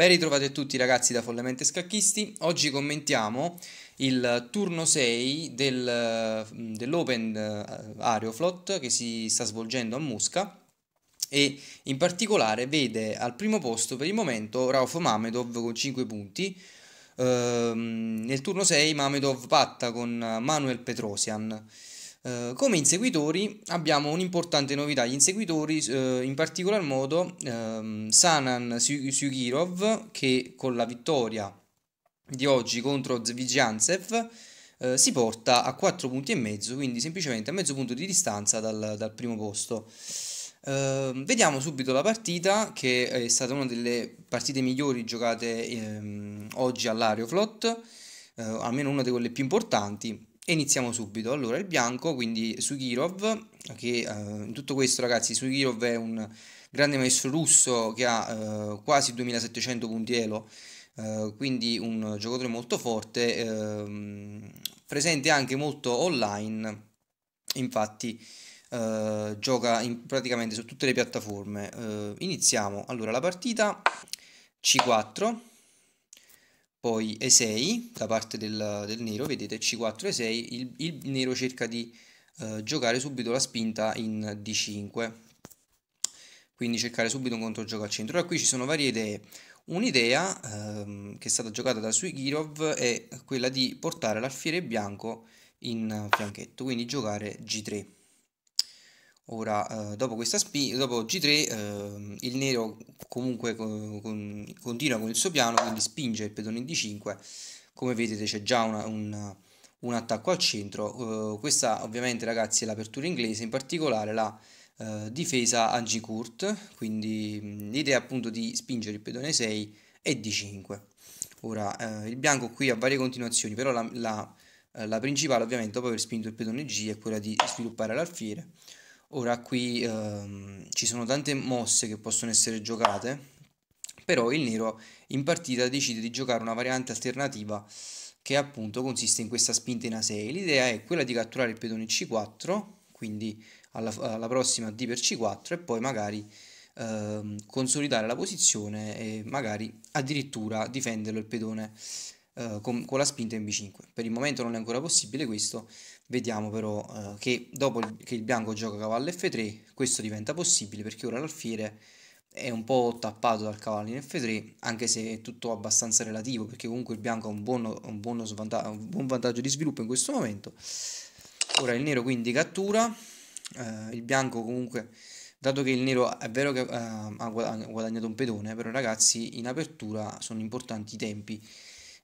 Ben ritrovati a tutti ragazzi da Follemente Scacchisti, oggi commentiamo il turno 6 del, mm, dell'Open eh, Aeroflot che si sta svolgendo a Mosca e in particolare vede al primo posto per il momento Rauf Mamedov con 5 punti, ehm, nel turno 6 Mamedov patta con Manuel Petrosian. Eh, come inseguitori abbiamo un'importante novità, gli inseguitori uh, in particolar modo um, Sanan Sugirov che con la vittoria di oggi contro Zvigiantsev uh, eh, si porta a 4 punti e mezzo, quindi semplicemente a mezzo punto di distanza dal, dal primo posto. Ehm, vediamo subito la partita che è stata una delle partite migliori giocate ehm, oggi all'Aeroflot, almeno una di quelle più importanti iniziamo subito. Allora, il bianco, quindi Sugirov, che uh, in tutto questo ragazzi, Sugirov è un grande maestro russo che ha uh, quasi 2700 punti elo, uh, quindi un giocatore molto forte, ehm, presente anche molto online, infatti gioca in, praticamente su tutte le piattaforme. iniziamo allora la partita C4 poi E6, da parte del, del nero, vedete C4 E6, il, il nero cerca di eh, giocare subito la spinta in D5, quindi cercare subito un controgioco al centro. Ora qui ci sono varie idee, un'idea ehm, che è stata giocata da Suigirov è quella di portare l'alfiere bianco in eh, fianchetto, quindi giocare G3. Ora, eh, dopo, dopo G3, eh, il nero comunque con, con, continua con il suo piano, quindi spinge il pedone in D5. Come vedete c'è già una, una, un attacco al centro. Eh, questa ovviamente ragazzi è l'apertura inglese, in particolare la eh, difesa a G-Court, quindi l'idea appunto di spingere il pedone 6 e D5. Ora, eh, il bianco qui ha varie continuazioni, però la, la, eh, la principale ovviamente dopo aver spinto il pedone G è quella di sviluppare l'alfiere Ora qui ehm, ci sono tante mosse che possono essere giocate, però il nero in partita decide di giocare una variante alternativa che appunto consiste in questa spinta in A6. L'idea è quella di catturare il pedone C4, quindi alla, alla prossima D per C4 e poi magari ehm, consolidare la posizione e magari addirittura difenderlo il pedone eh, con, con la spinta in B5. Per il momento non è ancora possibile questo, Vediamo però eh, che dopo che il bianco gioca cavallo f3, questo diventa possibile perché ora l'alfiere è un po' tappato dal cavallo in f3, anche se è tutto abbastanza relativo, perché comunque il bianco ha un, buono, un, buono svanta- un buon vantaggio di sviluppo in questo momento. Ora il nero quindi cattura, eh, il bianco comunque, dato che il nero è vero che eh, ha guadagnato un pedone, però ragazzi in apertura sono importanti i tempi,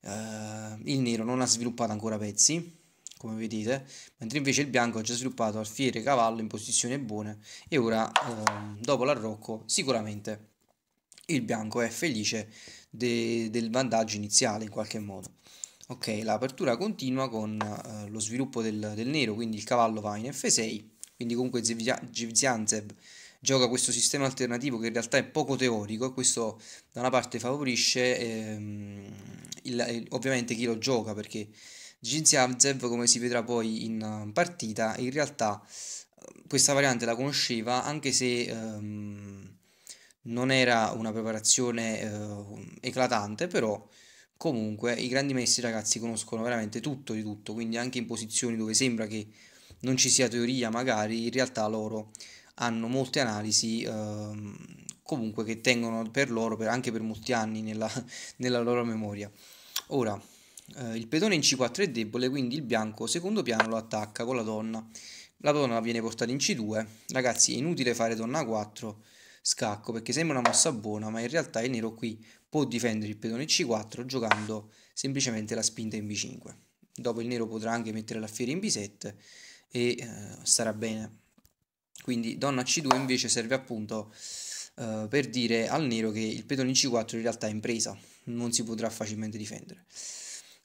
eh, il nero non ha sviluppato ancora pezzi, come vedete, mentre invece il bianco ha già sviluppato alfiere e cavallo in posizione buone e ora ehm, dopo l'arrocco sicuramente il bianco è felice de del vantaggio iniziale in qualche modo. Ok, l'apertura continua con eh, lo sviluppo del, del, nero, quindi il cavallo va in F6, quindi comunque Zivzianzev gioca questo sistema alternativo che in realtà è poco teorico e questo da una parte favorisce ehm, il, il, ovviamente chi lo gioca perché Ziziavzev, come si vedrà poi in eh, partita, in realtà eh, questa variante la conosceva anche se ehm, non era una preparazione eh, eclatante, però comunque i grandi maestri ragazzi conoscono veramente tutto di tutto, quindi anche in posizioni dove sembra che non ci sia teoria magari, in realtà loro hanno molte analisi ehm, comunque che tengono per loro per, anche per molti anni nella, nella loro memoria. Ora, eh, il pedone in C4 è debole, quindi il bianco secondo piano lo attacca con la donna. La donna viene portata in C2. Ragazzi, è inutile fare donna 4 scacco, perché sembra una mossa buona, ma in realtà il nero qui può difendere il pedone in C4 giocando semplicemente la spinta in B5. Dopo il nero potrà anche mettere l'alfiere in B7 e eh, starà bene. Quindi donna C2 invece serve appunto eh, per dire al nero che il pedone in C4 in realtà è impresa, non si potrà facilmente difendere.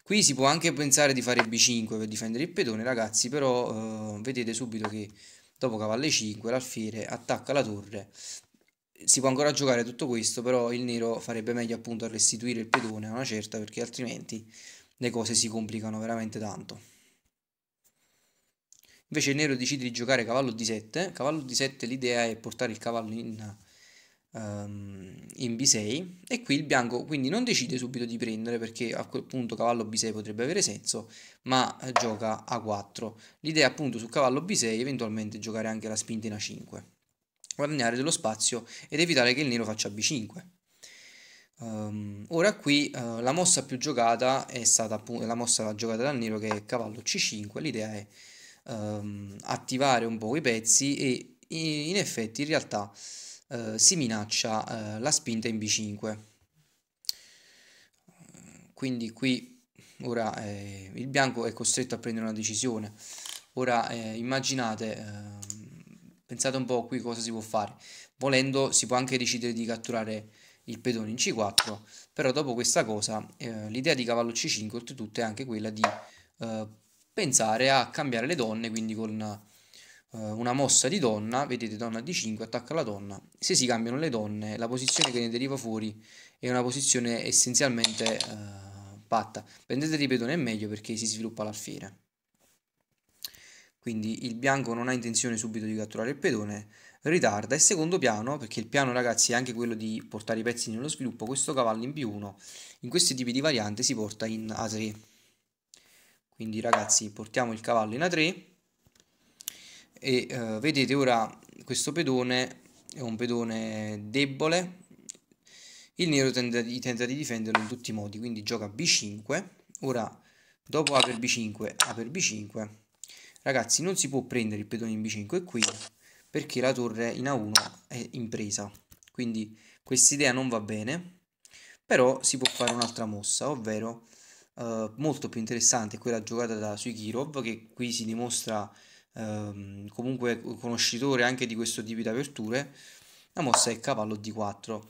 Qui si può anche pensare di fare B5 per difendere il pedone, ragazzi, però eh, vedete subito che dopo cavalle 5 l'alfiere attacca la torre. Si può ancora giocare tutto questo, però il nero farebbe meglio appunto a restituire il pedone a una certa, perché altrimenti le cose si complicano veramente tanto. Invece il nero decide di giocare cavallo D7. Cavallo D7 l'idea è portare il cavallo in um, in B6 e qui il bianco quindi non decide subito di prendere perché a quel punto cavallo B6 potrebbe avere senso ma eh, gioca A4 l'idea appunto su cavallo B6 eventualmente giocare anche la spinta in A5 guadagnare dello spazio ed evitare che il nero faccia B5 um, ehm, ora qui uh, la mossa più giocata è stata appunto la mossa giocata dal nero che è cavallo C5 l'idea è um, attivare un po' i pezzi e in effetti in realtà eh, si minaccia eh, la spinta in B5. Quindi qui ora eh, il bianco è costretto a prendere una decisione. Ora eh, immaginate, ehm, pensate un po' qui cosa si può fare. Volendo si può anche decidere di catturare il pedone in C4, però dopo questa cosa eh, l'idea di cavallo C5 oltretutto è anche quella di eh, pensare a cambiare le donne, quindi con eh, una mossa di donna, vedete donna d5, attacca la donna, se si cambiano le donne la posizione che ne deriva fuori è una posizione essenzialmente uh, patta, prendete il pedone è meglio perché si sviluppa l'alfiere. Quindi il bianco non ha intenzione subito di catturare il pedone, ritarda e secondo piano, perché il piano ragazzi è anche quello di portare i pezzi nello sviluppo, questo cavallo in B1 in questi tipi di variante si porta in A3. Quindi ragazzi portiamo il cavallo in A3 e eh, vedete ora questo pedone è un pedone debole il nero tende, tenta di difenderlo in tutti i modi quindi gioca b5 ora dopo a per b5 a per b5 ragazzi non si può prendere il pedone in b5 qui perché la torre in a1 è impresa quindi questa idea non va bene però si può fare un'altra mossa ovvero eh, molto più interessante quella giocata da Suikirov che qui si dimostra ehm, comunque eh, conoscitore anche di questo tipo di aperture, la mossa è cavallo d4.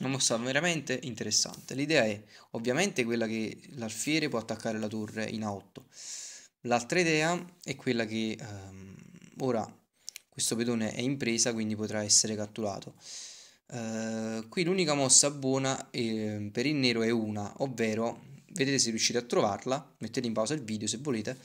Una mossa veramente interessante. L'idea è ovviamente quella che l'alfiere può attaccare la torre in a8. L'altra idea è quella che ehm, ora questo pedone è in presa, quindi potrà essere catturato. Uh, qui l'unica mossa buona eh, per il nero è una, ovvero vedete se riuscite a trovarla, mettete in pausa il video se volete,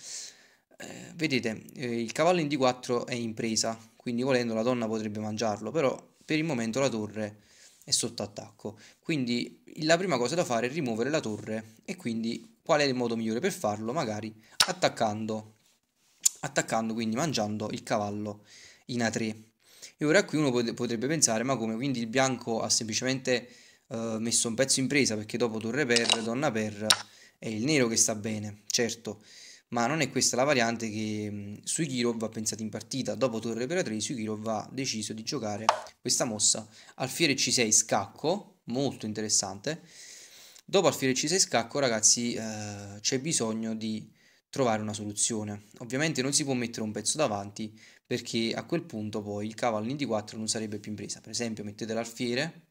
eh, vedete eh, il cavallo in d4 è in presa quindi volendo la donna potrebbe mangiarlo però per il momento la torre è sotto attacco quindi la prima cosa da fare è rimuovere la torre e quindi qual è il modo migliore per farlo magari attaccando attaccando quindi mangiando il cavallo in a3 e ora qui uno potrebbe pensare ma come quindi il bianco ha semplicemente eh, messo un pezzo in presa perché dopo torre per donna per è il nero che sta bene certo ma non è questa la variante che mm, Suikirov ha pensato in partita. Dopo torre per 3 Suikirov ha deciso di giocare questa mossa alfiere c6 scacco, molto interessante. Dopo alfiere c6 scacco, ragazzi, eh, c'è bisogno di trovare una soluzione. Ovviamente non si può mettere un pezzo davanti perché a quel punto poi il cavallo in d4 non sarebbe più in presa. Per esempio mettete l'alfiere,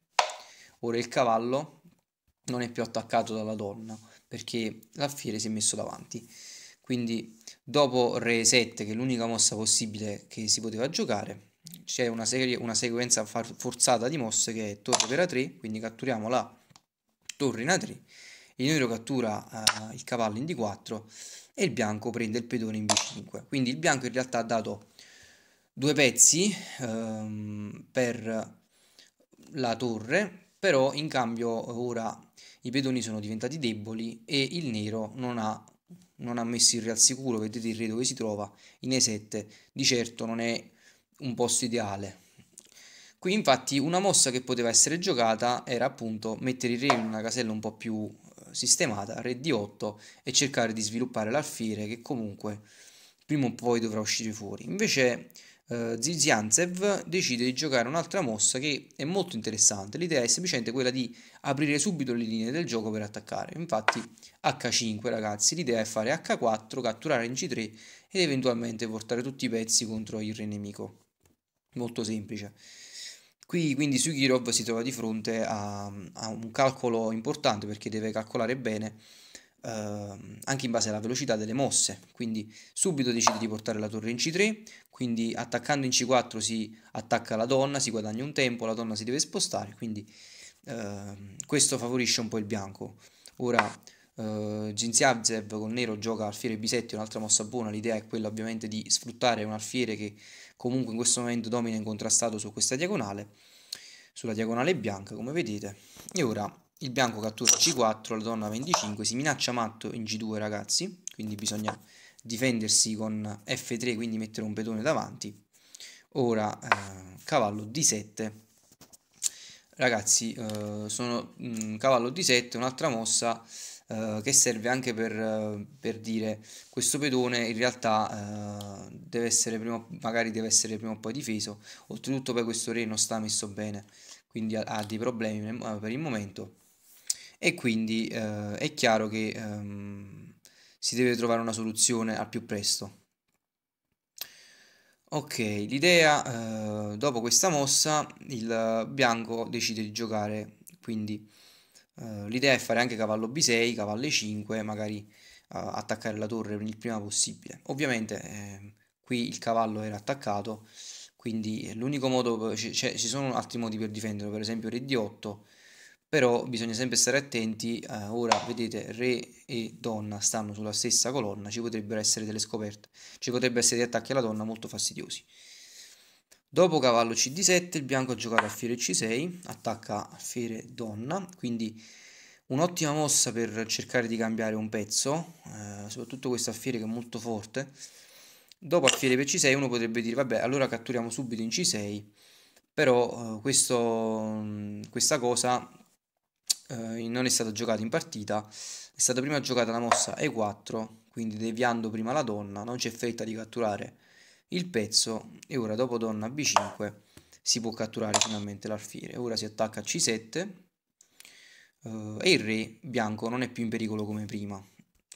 ora il cavallo non è più attaccato dalla donna perché l'alfiere si è messo davanti. Quindi dopo re 7, che è l'unica mossa possibile che si poteva giocare, c'è una, una, sequenza forzata di mosse che è torre per a3, quindi catturiamo la torre in a3, il nero cattura eh, il cavallo in d4 e il bianco prende il pedone in b5. Quindi il bianco in realtà ha dato due pezzi ehm, per la torre, però in cambio ora i pedoni sono diventati deboli e il nero non ha non ha messo il re al sicuro, vedete il re dove si trova, in E7, di certo non è un posto ideale. Qui infatti una mossa che poteva essere giocata era appunto mettere il re in una casella un po' più eh, sistemata, re di 8 e cercare di sviluppare l'alfiere che comunque prima o poi dovrà uscire fuori. Invece eh, Zizianzev decide di giocare un'altra mossa che è molto interessante. L'idea è semplicemente quella di aprire subito le linee del gioco per attaccare. Infatti H5 ragazzi, l'idea è fare H4, catturare in g 3 ed eventualmente portare tutti i pezzi contro il re nemico. Molto semplice. Qui quindi Sugirov si trova di fronte a, a un calcolo importante perché deve calcolare bene Ehm, anche in base alla velocità delle mosse. Quindi subito decide di portare la torre in C3, quindi attaccando in C4 si attacca la donna, si guadagna un tempo, la donna si deve spostare, quindi uh, questo favorisce un po' il bianco. Ora uh, eh, Ginziavzev con nero gioca alfiere B7, un'altra mossa buona, l'idea è quella ovviamente di sfruttare un alfiere che comunque in questo momento domina in contrastato su questa diagonale, sulla diagonale bianca come vedete. E ora il bianco cattura C4, la donna va in D5, si minaccia matto in G2 ragazzi, quindi bisogna difendersi con F3, quindi mettere un pedone davanti. Ora eh, cavallo D7. Ragazzi, eh, sono mh, mm, cavallo D7, un'altra mossa eh, che serve anche per, eh, per, dire questo pedone in realtà eh, deve essere prima, magari deve essere prima o poi difeso. Oltretutto poi questo re non sta messo bene, quindi ha dei problemi eh, per il momento e quindi eh, è chiaro che ehm, si deve trovare una soluzione al più presto. Ok, l'idea, eh, dopo questa mossa il bianco decide di giocare, quindi eh, l'idea è fare anche cavallo b6, cavallo e5, magari eh, attaccare la torre il prima possibile. Ovviamente ehm, qui il cavallo era attaccato, quindi eh, l'unico modo, cioè, ci sono altri modi per difenderlo, per esempio re d8, però bisogna sempre stare attenti, eh, ora vedete re e donna stanno sulla stessa colonna, ci potrebbero essere delle scoperte, ci potrebbero essere degli attacchi alla donna molto fastidiosi. Dopo cavallo cd7 il bianco ha giocato a fiere c6, attacca a fiere donna, quindi un'ottima mossa per cercare di cambiare un pezzo, eh, soprattutto questo affiere che è molto forte. Dopo affiere per c6 uno potrebbe dire vabbè allora catturiamo subito in c6, però eh, questo, mm, questa cosa eh, non è stata giocata in partita, è stata prima giocata la mossa E4, quindi deviando prima la donna, non c'è fretta di catturare il pezzo e ora dopo donna B5 si può catturare finalmente l'alfiere. Ora si attacca C7 eh, e il re bianco non è più in pericolo come prima.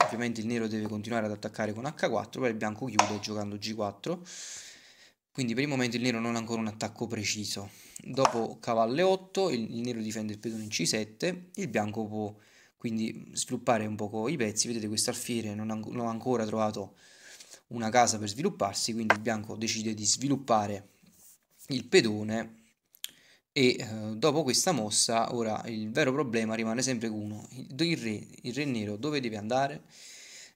Ovviamente il nero deve continuare ad attaccare con H4, poi il bianco chiude giocando G4 quindi per il momento il nero non ha ancora un attacco preciso. Dopo cavallo 8 il, il nero difende il pedone in C7, il bianco può quindi sviluppare un poco i pezzi. Vedete questo alfiere non ha, non ha ancora trovato una casa per svilupparsi, quindi il bianco decide di sviluppare il pedone e eh, dopo questa mossa ora il vero problema rimane sempre uno, il, il, re, il re nero dove deve andare?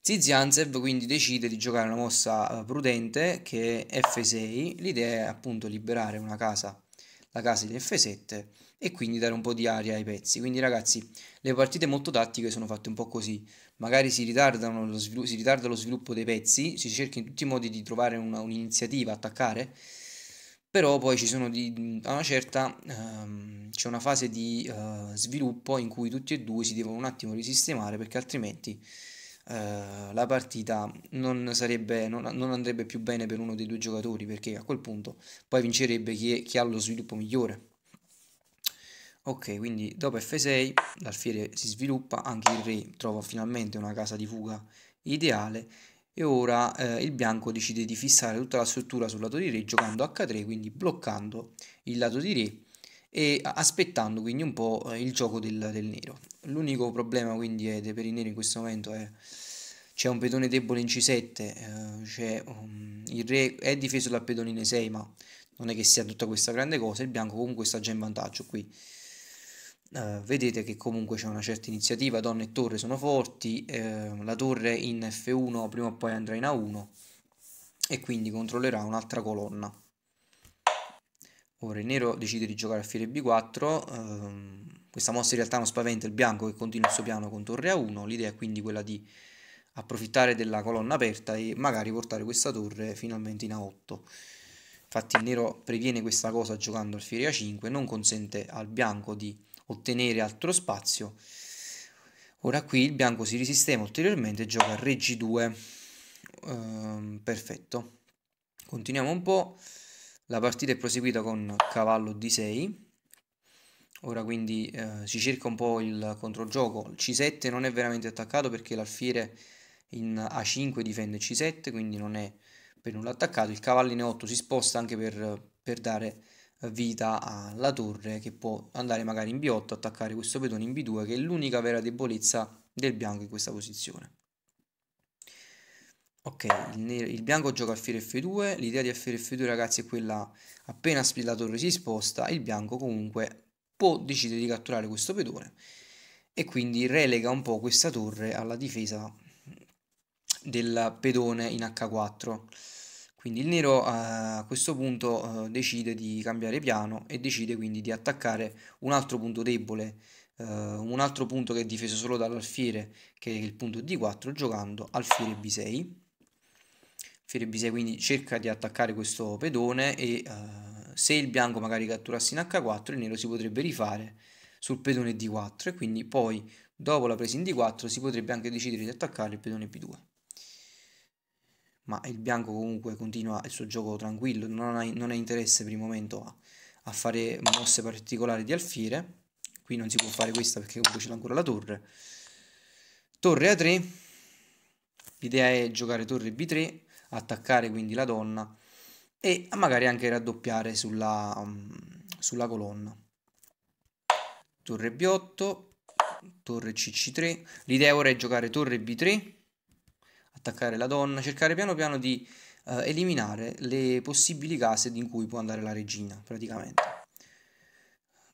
Zizianzev quindi decide di giocare una mossa eh, prudente che è F6, l'idea è appunto liberare una casa, la casa di F7 e quindi dare un po' di aria ai pezzi. Quindi ragazzi, le partite molto tattiche sono fatte un po' così, magari si, lo si ritarda lo sviluppo dei pezzi, si cerca in tutti i modi di trovare un'iniziativa, un attaccare, però poi ci sono di, una certa um, c'è una fase di uh, sviluppo in cui tutti e due si devono un attimo risistemare perché altrimenti eh, la partita non, sarebbe, non, non, andrebbe più bene per uno dei due giocatori perché a quel punto poi vincerebbe chi, è, chi ha lo sviluppo migliore. Ok, quindi dopo F6 l'alfiere si sviluppa, anche il re trova finalmente una casa di fuga ideale e ora eh, il bianco decide di fissare tutta la struttura sul lato di re giocando H3, quindi bloccando il lato di re e aspettando quindi un po' eh, il gioco del, del nero. L'unico problema quindi è, per i neri in questo momento è c'è un pedone debole in C7, eh, um, il re è difeso dal pedone in E6 ma non è che sia tutta questa grande cosa, il bianco comunque sta già in vantaggio qui. Uh, vedete che comunque c'è una certa iniziativa, donna e torre sono forti, eh, la torre in F1 prima o poi andrà in A1 e quindi controllerà un'altra colonna. Ora il nero decide di giocare a fiere b4, ehm, questa mossa in realtà non spaventa il bianco che continua il suo piano con torre a1, l'idea è quindi quella di approfittare della colonna aperta e magari portare questa torre finalmente in a8. Infatti il nero previene questa cosa giocando al fiere a5, non consente al bianco di ottenere altro spazio. Ora qui il bianco si risistema ulteriormente e gioca a re g2. Ehm, perfetto. Continuiamo un po'. La partita è proseguita con cavallo d6, ora quindi eh, si cerca un po' il controgioco, c7 non è veramente attaccato perché l'alfiere in a5 difende c7, quindi non è per nulla attaccato, il cavallo in e8 si sposta anche per, per dare vita alla torre che può andare magari in b8, attaccare questo pedone in b2 che è l'unica vera debolezza del bianco in questa posizione. Ok, il, nero, il, bianco gioca alfiere F2, l'idea di alfiere F2 ragazzi è quella appena la torre si sposta, il bianco comunque può decidere di catturare questo pedone e quindi relega un po' questa torre alla difesa del pedone in H4. Quindi il nero eh, a questo punto eh, decide di cambiare piano e decide quindi di attaccare un altro punto debole, eh, un altro punto che è difeso solo dall'alfiere, che è il punto D4, giocando alfiere B6 Fiore b6 quindi cerca di attaccare questo pedone e uh, se il bianco magari catturasse in h4 il nero si potrebbe rifare sul pedone d4 e quindi poi dopo la presa in d4 si potrebbe anche decidere di attaccare il pedone b2 ma il bianco comunque continua il suo gioco tranquillo non ha, non ha interesse per il momento a, a, fare mosse particolari di alfiere qui non si può fare questa perché comunque c'è ancora la torre torre a3 l'idea è giocare torre b3 attaccare quindi la donna e magari anche raddoppiare sulla, mm, sulla colonna. Torre B8, torre CC3. L'idea ora è giocare torre B3, attaccare la donna, cercare piano piano di uh, eliminare le possibili case in cui può andare la regina, praticamente.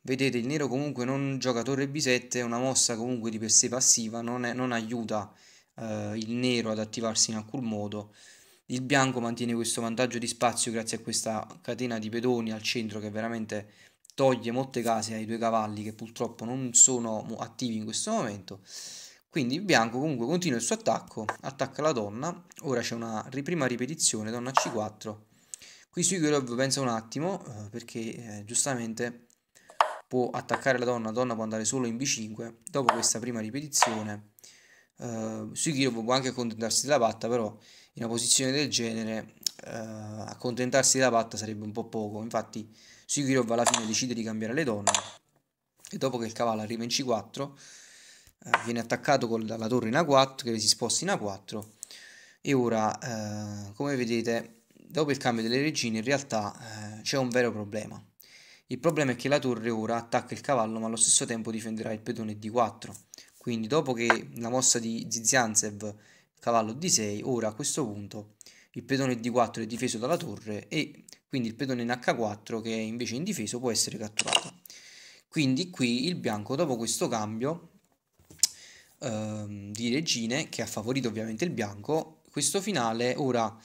Vedete, il nero comunque non gioca torre B7, è una mossa comunque di per sé passiva, non, è, non aiuta uh, il nero ad attivarsi in alcun modo. Il bianco mantiene questo vantaggio di spazio grazie a questa catena di pedoni al centro che veramente toglie molte case ai due cavalli che purtroppo non sono attivi in questo momento. Quindi il bianco comunque continua il suo attacco, attacca la donna, ora c'è una prima ripetizione, donna c4. Qui su Sigurov pensa un attimo eh, perché eh, giustamente può attaccare la donna, la donna può andare solo in b5, dopo questa prima ripetizione eh, Suikiro può anche accontentarsi della patta, però in una posizione del genere eh, accontentarsi della patta sarebbe un po' poco. Infatti Suikirov alla fine decide di cambiare le donne e dopo che il cavallo arriva in C4 eh, viene attaccato con la torre in A4 che si sposta in A4 e ora eh, come vedete dopo il cambio delle regine in realtà eh, c'è un vero problema. Il problema è che la torre ora attacca il cavallo ma allo stesso tempo difenderà il pedone D4 quindi dopo che la mossa di Zizianzev, cavallo D6, ora a questo punto il pedone D4 è difeso dalla torre e quindi il pedone in H4 che è invece indifeso può essere catturato. Quindi qui il bianco dopo questo cambio ehm, di regine che ha favorito ovviamente il bianco, questo finale ora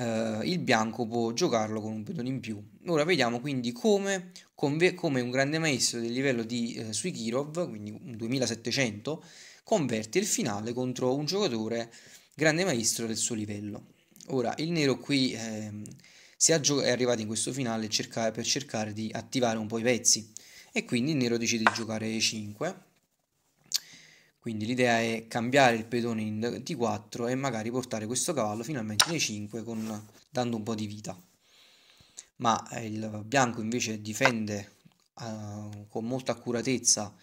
eh, il bianco può giocarlo con un pedone in più. Ora vediamo quindi come, come un grande maestro del livello di eh, Suikirov, quindi un 2700, converte il finale contro un giocatore grande maestro del suo livello. Ora il nero qui eh, è arrivato in questo finale cerca per cercare di attivare un po' i pezzi e quindi il nero decide di giocare 5 quindi l'idea è cambiare il pedone in D4 e magari portare questo cavallo finalmente in E5 con, dando un po' di vita. Ma eh, il bianco invece difende uh, con molta accuratezza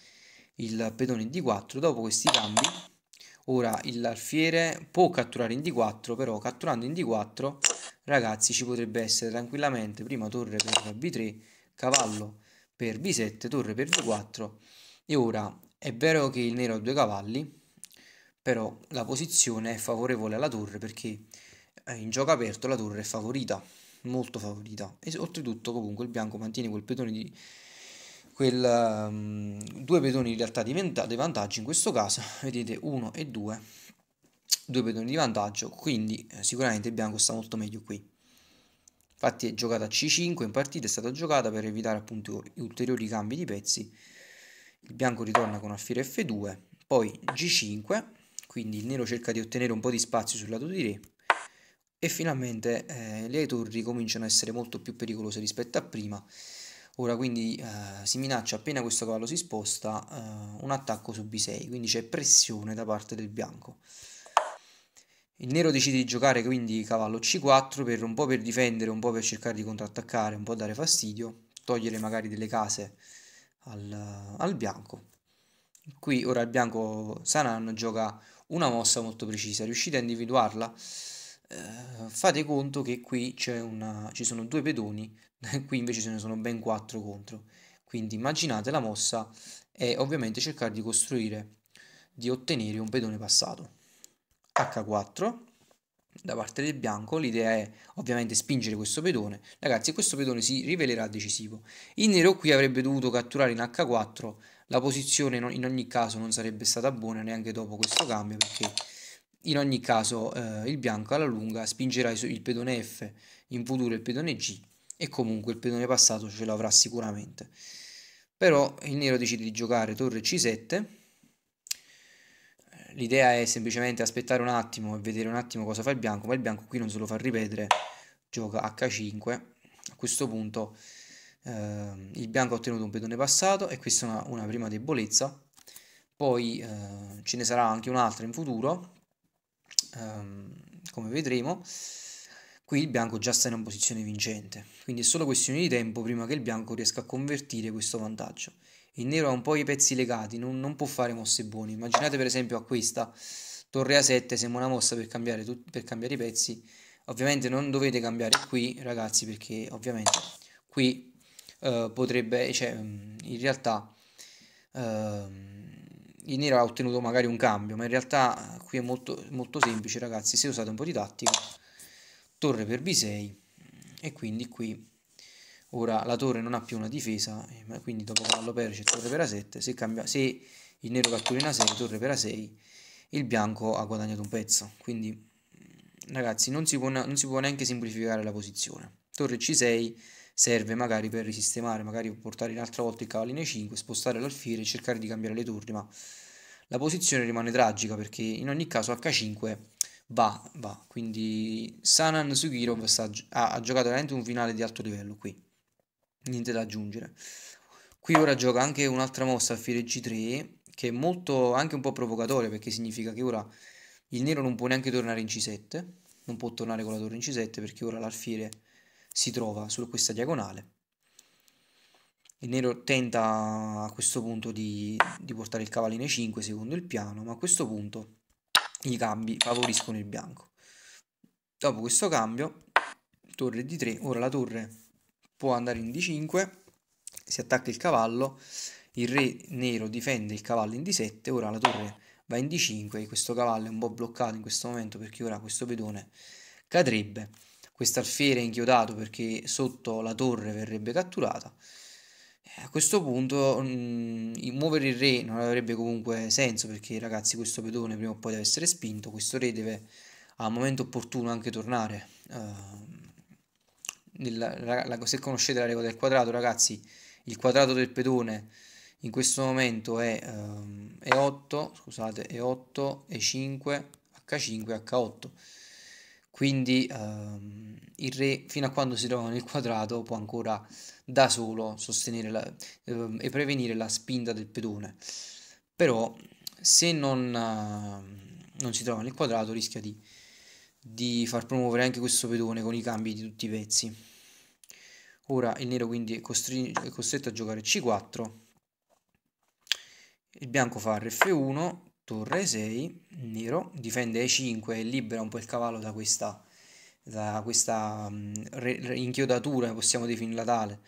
il pedone in D4. Dopo questi cambi, ora l'alfiere può catturare in D4, però catturando in D4, ragazzi, ci potrebbe essere tranquillamente prima torre per B3, cavallo per B7, torre per D4 e ora è vero che il nero ha due cavalli, però la posizione è favorevole alla torre perché eh, in gioco aperto la torre è favorita, molto favorita. E oltretutto comunque il bianco mantiene quel pedone di... Quel, um, due pedoni in realtà di, venta- di vantaggio in questo caso, vedete 1 e 2, due pedoni di vantaggio, quindi eh, sicuramente il bianco sta molto meglio qui. Infatti è giocata C5 in partita, è stata giocata per evitare appunto ulteriori cambi di pezzi il bianco ritorna con alfiere F2, poi G5, quindi il nero cerca di ottenere un po' di spazio sul lato di re e finalmente eh, le torri cominciano a essere molto più pericolose rispetto a prima. Ora quindi eh, si minaccia appena questo cavallo si sposta eh, un attacco su B6, quindi c'è pressione da parte del bianco. Il nero decide di giocare quindi cavallo C4 per un po' per difendere, un po' per cercare di contrattaccare, un po' dare fastidio, togliere magari delle case al, al bianco. Qui ora il bianco Sanan gioca una mossa molto precisa, riuscite a individuarla? Eh, fate conto che qui c'è una, ci sono due pedoni, qui invece ce ne sono ben quattro contro. Quindi immaginate la mossa è ovviamente cercare di costruire, di ottenere un pedone passato. H4, da parte del bianco, l'idea è ovviamente spingere questo pedone, ragazzi questo pedone si rivelerà decisivo. Il nero qui avrebbe dovuto catturare in H4, la posizione in ogni caso non sarebbe stata buona neanche dopo questo cambio perché in ogni caso eh, il bianco alla lunga spingerà il pedone F, in futuro il pedone G e comunque il pedone passato ce l'avrà sicuramente. Però il nero decide di giocare torre C7 l'idea è semplicemente aspettare un attimo e vedere un attimo cosa fa il bianco, ma il bianco qui non se lo fa ripetere, gioca H5, a questo punto eh, il bianco ha ottenuto un pedone passato e questa è una, una prima debolezza, poi eh, ce ne sarà anche un'altra in futuro, ehm, come vedremo, qui il bianco già sta in una posizione vincente, quindi è solo questione di tempo prima che il bianco riesca a convertire questo vantaggio. Il nero ha un po' i pezzi legati, non, non può fare mosse buone. Immaginate per esempio a questa, torre A7, sembra una mossa per cambiare, per cambiare i pezzi. Ovviamente non dovete cambiare qui, ragazzi, perché ovviamente qui eh, potrebbe, cioè, mm, in realtà... Eh, il nero ha ottenuto magari un cambio, ma in realtà eh, qui è molto, molto semplice ragazzi, se usate un po' di tattica, torre per b6 e quindi qui Ora la torre non ha più una difesa, eh, quindi dopo cavallo c'è torre per A7, se, cambia, se il nero cattura in a 6, torre per A6, il bianco ha guadagnato un pezzo. Quindi mm, ragazzi non si può, non si può neanche semplificare la posizione. Torre C6 serve magari per risistemare, magari portare un'altra volta il cavallino E5, spostare l'alfiere e cercare di cambiare le torri, ma la posizione rimane tragica perché in ogni caso H5 va, va. Quindi Sanan Sugirov ha, ha giocato veramente un finale di alto livello qui niente da aggiungere. Qui ora gioca anche un'altra mossa a fiere G3 che è molto anche un po' provocatoria perché significa che ora il nero non può neanche tornare in C7, non può tornare con la torre in C7 perché ora l'alfiere si trova su questa diagonale. Il nero tenta a questo punto di, di portare il cavallino 5 secondo il piano, ma a questo punto i cambi favoriscono il bianco. Dopo questo cambio, torre D3, ora la torre può andare in D5, si attacca il cavallo, il re nero difende il cavallo in D7, ora la torre va in D5 e questo cavallo è un po' bloccato in questo momento perché ora questo pedone cadrebbe. Questo alfiere è inchiodato perché sotto la torre verrebbe catturata. A questo punto mh, mm, muovere il re non avrebbe comunque senso perché ragazzi questo pedone prima o poi deve essere spinto, questo re deve al momento opportuno anche tornare. Uh, nella, la, se conoscete la regola del quadrato ragazzi il quadrato del pedone in questo momento è, um, è 8 scusate è 8 e 5 h5 h8 quindi um, il re fino a quando si trova nel quadrato può ancora da solo sostenere la, um, e prevenire la spinta del pedone però se non, uh, non si trova nel quadrato rischia di di far promuovere anche questo pedone con i cambi di tutti i pezzi. Ora il nero quindi è, è costretto a giocare C4, il bianco fa Rf1, torre 6, nero, difende E5 e libera un po' il cavallo da questa, da questa mm, re, re, inchiodatura, possiamo definirla tale,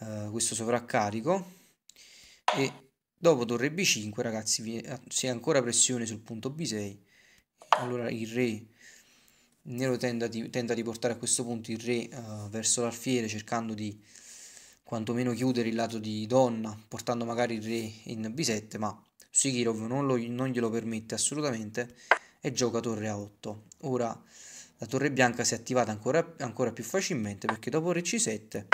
uh, questo sovraccarico. E dopo torre B5, ragazzi, vi, si è ancora pressione sul punto B6, allora il re Nero tenta di, tenta di portare a questo punto il re uh, verso l'alfiere cercando di quantomeno chiudere il lato di donna, portando magari il re in b7, ma Sigirov non, lo, non glielo permette assolutamente e gioca torre a 8. Ora la torre bianca si è attivata ancora, ancora più facilmente perché dopo re c7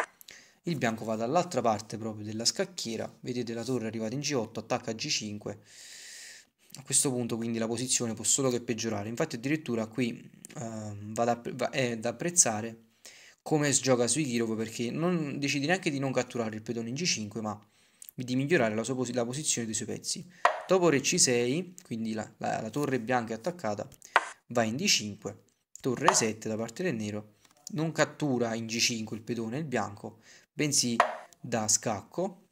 il bianco va dall'altra parte proprio della scacchiera, vedete la torre è arrivata in g8, attacca g5 a questo punto quindi la posizione può solo che peggiorare infatti addirittura qui uh, ehm, da, va, è da apprezzare come sgioca sui Kirov perché non decide neanche di non catturare il pedone in g5 ma di migliorare la, posi la posizione dei suoi pezzi dopo re c6 quindi la, la, la torre bianca è attaccata va in d5 torre 7 da parte del nero non cattura in g5 il pedone il bianco bensì da scacco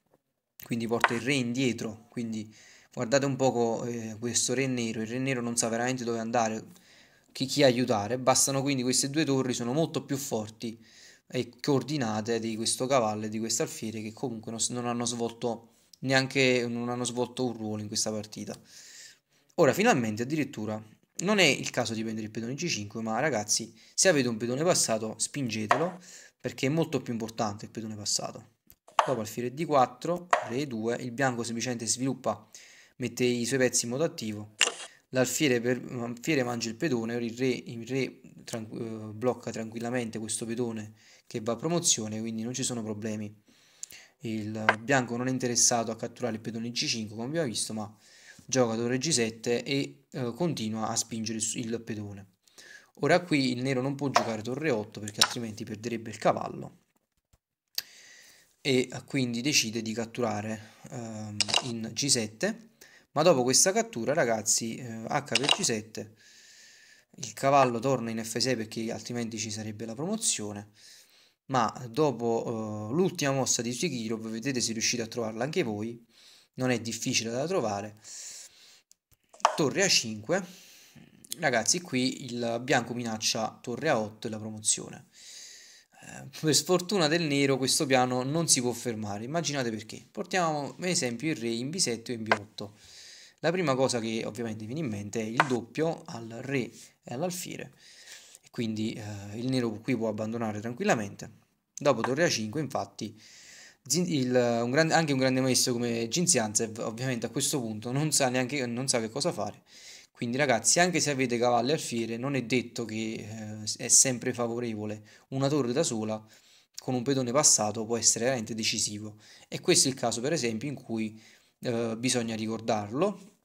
quindi porta il re indietro quindi guardate un poco eh, questo re nero, il re nero non sa veramente dove andare, chi, chi, aiutare, bastano quindi queste due torri, sono molto più forti e coordinate di questo cavallo e di questo alfiere che comunque non, non hanno svolto neanche non hanno svolto un ruolo in questa partita. Ora finalmente addirittura non è il caso di prendere il pedone C5 ma ragazzi se avete un pedone passato spingetelo perché è molto più importante il pedone passato. Dopo alfiere D4, Re 2, il bianco semplicemente sviluppa mette i suoi pezzi in modo attivo. L'alfiere per, l'alfiere mangia il pedone, il re, il re tranqu- eh, blocca tranquillamente questo pedone che va a promozione, quindi non ci sono problemi. Il bianco non è interessato a catturare il pedone g 5 come abbiamo visto, ma gioca torre G7 e eh, continua a spingere il pedone. Ora qui il nero non può giocare torre 8 perché altrimenti perderebbe il cavallo e eh, quindi decide di catturare ehm, in G7 ma dopo questa cattura ragazzi eh, H per g 7 il cavallo torna in F6 perché altrimenti ci sarebbe la promozione ma dopo eh, l'ultima mossa di Tsukirov vedete se riuscite a trovarla anche voi non è difficile da trovare torre A5 ragazzi qui il bianco minaccia torre A8 e la promozione eh, per sfortuna del nero questo piano non si può fermare immaginate perché portiamo ad esempio il re in B7 o in B8 la prima cosa che ovviamente viene in mente è il doppio al re e all'alfiere, quindi eh, il nero qui può abbandonare tranquillamente. Dopo torre A5 infatti il, un grande, anche un grande maestro come Ginzianzev ovviamente a questo punto non sa neanche non sa che cosa fare. Quindi ragazzi, anche se avete cavalli alfiere, non è detto che eh, è sempre favorevole. Una torre da sola con un pedone passato può essere veramente decisivo. E questo è il caso per esempio in cui eh, bisogna ricordarlo,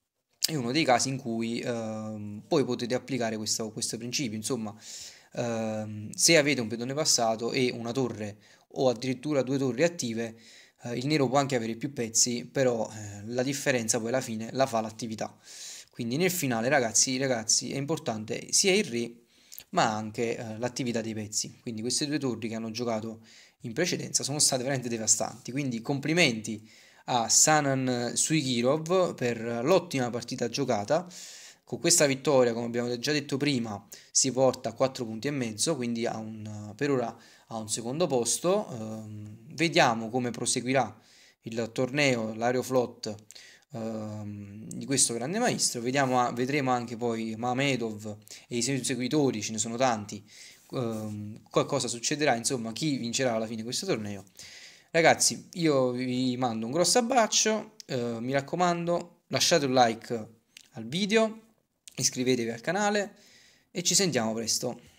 è uno dei casi in cui eh, poi potete applicare questo, questo principio, insomma ehm, se avete un pedone passato e una torre o addirittura due torri attive, eh, il nero può anche avere più pezzi, però eh, la differenza poi alla fine la fa l'attività. Quindi nel finale, ragazzi, ragazzi, è importante sia il re ma anche eh, l'attività dei pezzi. Quindi queste due torri che hanno giocato in precedenza sono state veramente devastanti. Quindi complimenti a Sanan Suigirov per l'ottima partita giocata. Con questa vittoria, come abbiamo già detto prima, si porta a 4 punti e mezzo, quindi un, per ora a un secondo posto. Ehm, vediamo come proseguirà il torneo, l'aeroflot ehm, di questo grande maestro. Vediamo, vedremo anche poi Mamedov e i suoi seguitori, ce ne sono tanti, ehm, qualcosa succederà, insomma chi vincerà alla fine questo torneo Ragazzi, io vi mando un grosso abbraccio, eh, mi raccomando, lasciate un like al video, iscrivetevi al canale e ci sentiamo presto.